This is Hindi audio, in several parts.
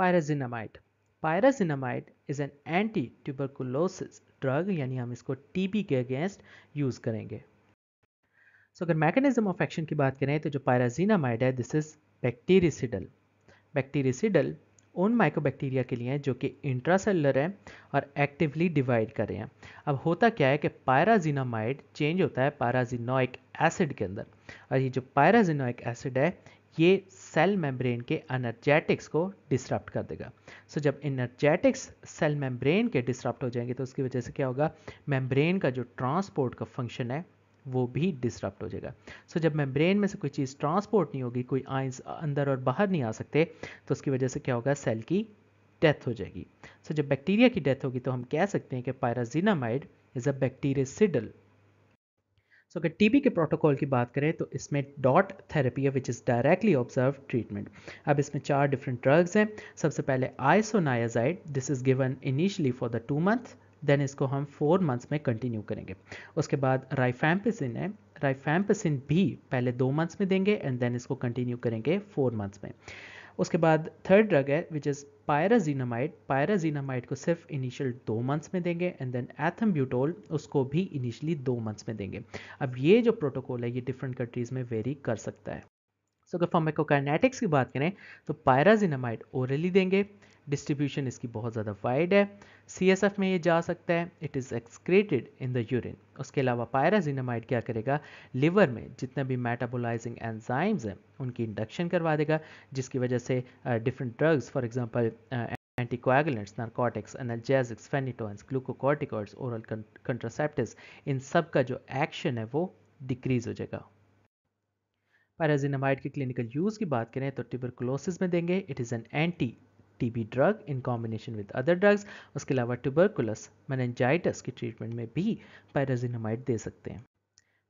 pyrazinamide pyrazinamide is an anti tuberculosis drug यानी हम इसको टीबी के अगेंस्ट यूज़ करेंगे सो अगर मैकेनिज्म ऑफ एक्शन की बात करें तो जो पायराजीनामाइड है दिस इज़ बैक्टीरिसिडल बैक्टीरिसिडल उन माइकोबैक्टीरिया के लिए हैं जो कि इंट्रासेलुलर हैं और एक्टिवली डिवाइड कर रहे हैं अब होता क्या है कि पायराजीनामाइड चेंज होता है पायराजिनोइक एसिड के अंदर और ये जो पायराजिनोइक एसिड है ये सेल मेम्ब्रेन के एनर्जेटिक्स को डिस्टर्ब कर देगा सो so, जब एनर्जेटिक्स सेल मेम्ब्रेन के डिस्टर्ब हो जाएंगे तो उसकी वजह से क्या होगा मेम्ब्रेन का जो ट्रांसपोर्ट का फंक्शन है वो भी डिस्टर्ब हो जाएगा सो so, जब मेम्ब्रेन में से कोई चीज़ ट्रांसपोर्ट नहीं होगी कोई आइंस अंदर और बाहर नहीं आ सकते तो उसकी वजह से क्या होगा सेल की डेथ हो जाएगी सो so, जब बैक्टीरिया की डेथ होगी तो हम कह सकते हैं कि पायराजीनामाइड इज़ अ बैक्टीरियसिडल सो अगर टीबी के प्रोटोकॉल की बात करें तो इसमें डॉट थेरेपी है which is directly observe treatment अब इसमें चार डिफरेंट ड्रग्स हैं सबसे पहले isoniazid this is given initially for the two month then इसको हम फोर मंथ्स में कंटिन्यू करेंगे उसके बाद राइफैम्पिसिन है राइफैम्पिसिन भी पहले दो मंथ्स में देंगे एंड देन इसको कंटिन्यू करेंगे फोर मंथ्स में उसके बाद थर्ड ड्रग है विच इज़ पायराजीनामाइड पायराजीनामाइड को सिर्फ इनिशियल दो मंथ्स में देंगे एंड देन एथम ब्यूटोल उसको भी इनिशियली दो मंथ्स में देंगे अब ये जो प्रोटोकॉल है ये डिफरेंट कंट्रीज़ में वेरी कर सकता है सो अगर फॉर्मेकोकाइनेटिक्स की बात करें तो पायराजिनामाइड ओरली देंगे डिस्ट्रीब्यूशन इसकी बहुत ज़्यादा वाइड है सी में ये जा सकता है it is excreted in the urine उसके अलावा पायराजिनामाइड क्या करेगा लिवर में जितना भी मेटाबोलाइजिंग एंजाइम्स हैं उनकी इंडक्शन करवा देगा जिसकी वजह से different drugs for example anticoagulants narcotics analgesics phenytoins glucocorticoids oral contraceptives इन सब का जो एक्शन है वो डिक्रीज हो जाएगा पैराजिनमाइड के क्लिनिकल यूज़ की बात करें तो ट्यूबरकुलोसिस में देंगे it is an anti TB drug in combination with other drugs उसके अलावा ट्यूबरकुलस मैनजाइटस की ट्रीटमेंट में भी पैराजिनमाइड दे सकते हैं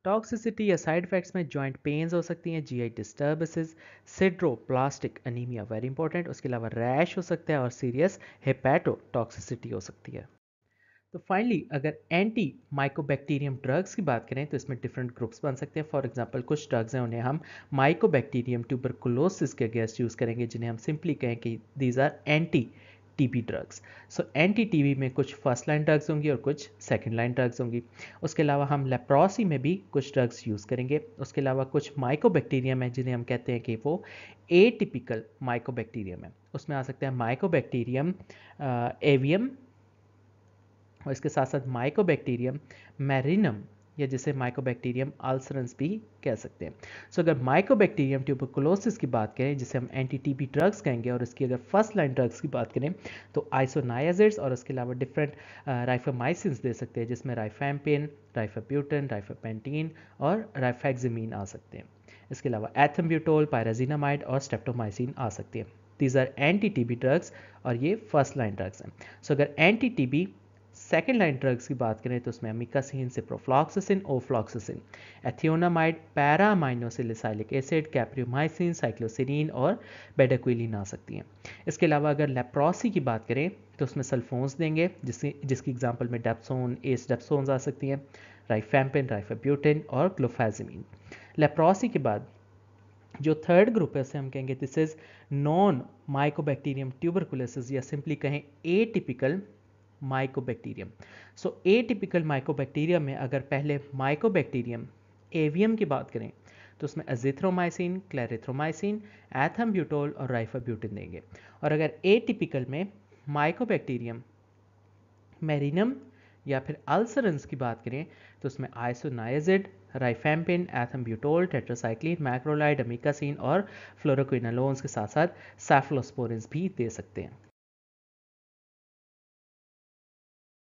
टॉक्सिसिटी या साइड इफेक्ट्स में जॉइंट पेन्स हो सकती हैं GI disturbances sideroblastic anaemia very important उसके अलावा रैश हो सकता है और सीरियस हेपेटो टॉक्सिसिटी हो सकती है तो फाइनली अगर एंटी माइकोबैक्टीरियम ड्रग्स की बात करें तो इसमें डिफरेंट ग्रुप्स बन सकते हैं फॉर एग्जांपल कुछ ड्रग्स हैं उन्हें हम माइकोबैक्टीरियम ट्यूबरकुलोसिस के अगेंस्ट यूज़ करेंगे जिन्हें हम सिंपली कहें कि these are anti TB drugs so anti TB में कुछ फर्स्ट लाइन ड्रग्स होंगी और कुछ सेकेंड लाइन ड्रग्स होंगी उसके अलावा हम लेप्रोसी में भी कुछ ड्रग्स यूज़ करेंगे उसके अलावा कुछ माइकोबैक्टीरियम है जिन्हें हम कहते हैं कि वो ए टिपिकल माइकोबैक्टीरियम है उसमें आ सकते हैं माइकोबैक्टीरियम एवियम और इसके साथ साथ माइकोबैक्टीरियम मैरिनम या जिसे माइकोबैक्टीरियम आल्सरन्स भी कह सकते हैं सो so, अगर माइकोबैक्टीरियम ट्यूबरकुलोसिस की बात करें जिसे हम एंटी टीबी ड्रग्स कहेंगे और इसकी अगर फर्स्ट लाइन ड्रग्स की बात करें तो आइसोनाइजर्स और उसके अलावा डिफरेंट राइफामाइसिन दे सकते हैं जिसमें राइफेम्पिन राइफाप्यूटन राइफापेंटीन और राइफेक्जमीन आ सकते हैं इसके अलावा एथम्ब्यूटोल पायराजीनामाइड और स्टेप्टोमाइसिन आ सकती है these are anti TB drugs और ये फर्स्ट लाइन ड्रग्स हैं सो so, अगर anti TB second line drugs की बात करें तो उसमें amikacin ciprofloxacin ofloxacin ethionamide paraaminosalicylic acid capreomycin cycloserine और बेडाक्विलिन आ सकती हैं इसके अलावा अगर लेप्रोसी की बात करें तो उसमें सल्फोन्स देंगे जिसकी जिसकी एग्जाम्पल में डेप्सोन एस डेप्सोन आ सकती हैं राइफेम्पिन राइफेब्यूटिन और ग्लोफाजमिन लेप्रोसी के बाद जो थर्ड ग्रुप है उसे हम कहेंगे this is non mycobacterium tuberculosis या सिंपली कहें atypical mycobacterium so atypical mycobacterium में अगर पहले माइकोबैक्टीरियम एवियम की बात करें तो उसमें अजिथ्रोमाइसिन क्लैरिथ्रोमाइसिन ब्यूटोल और राइफाब्यूटिन देंगे और अगर ए टिपिकल में माइकोबैक्टीरियम मेरिनम या फिर अल्सरस की बात करें तो उसमें isoniazid rifampin ethambutol tetracycline macrolide amikacin और फ्लोरोक्विनालोन्स के साथ साथ सैफ्लोस्पोरेंस भी दे सकते हैं